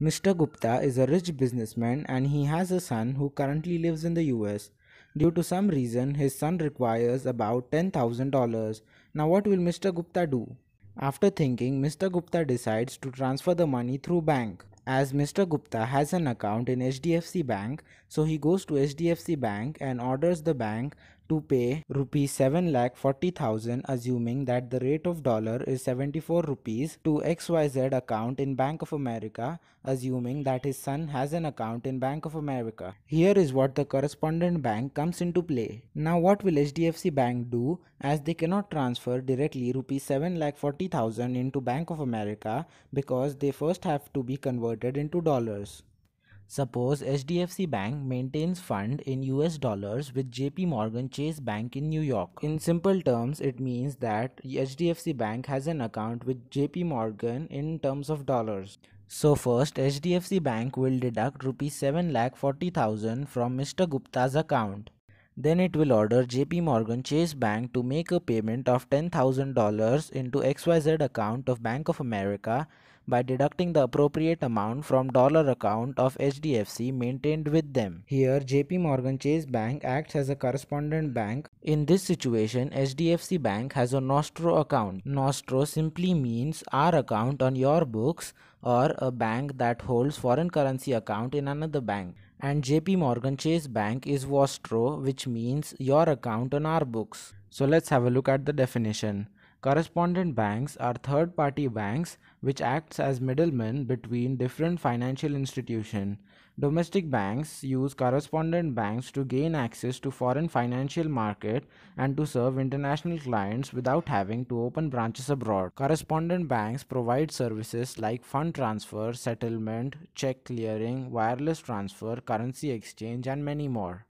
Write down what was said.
Mr. Gupta is a rich businessman and he has a son who currently lives in the US. Due to some reason, his son requires about $10,000. Now, what will Mr. Gupta do? After thinking, Mr. Gupta decides to transfer the money through bank. As Mr. Gupta has an account in HDFC Bank, so he goes to HDFC Bank and orders the bank to pay rupees 7 lakh 40,000 assuming that the rate of dollar is 74 rupees to XYZ account in Bank of America assuming that his son has an account in Bank of America. Here is what the correspondent bank comes into play. Now what will HDFC Bank do as they cannot transfer directly rupees 7 lakh 40,000 into Bank of America because they first have to be converted into dollars. Suppose HDFC Bank maintains fund in US dollars with JP Morgan Chase Bank in New York. In simple terms, it means that HDFC Bank has an account with JP Morgan in terms of dollars. So first HDFC Bank will deduct rupees 7 lakh 40,000 from Mr Gupta's account. Then it will order JP Morgan Chase Bank to make a payment of $10,000 into XYZ account of Bank of America by deducting the appropriate amount from dollar account of HDFC maintained with them. Here JP Morgan Chase Bank acts as a correspondent bank. In this situation HDFC Bank has a Nostro account. Nostro simply means our account on your books or a bank that holds foreign currency account in another bank and JP Morgan Chase Bank is vostro which means your account on our books. So let's have a look at the definition. Correspondent banks are third-party banks which acts as middlemen between different financial institutions. Domestic banks use correspondent banks to gain access to foreign financial market and to serve international clients without having to open branches abroad. Correspondent banks provide services like fund transfer, settlement, check clearing, wireless transfer, currency exchange and many more.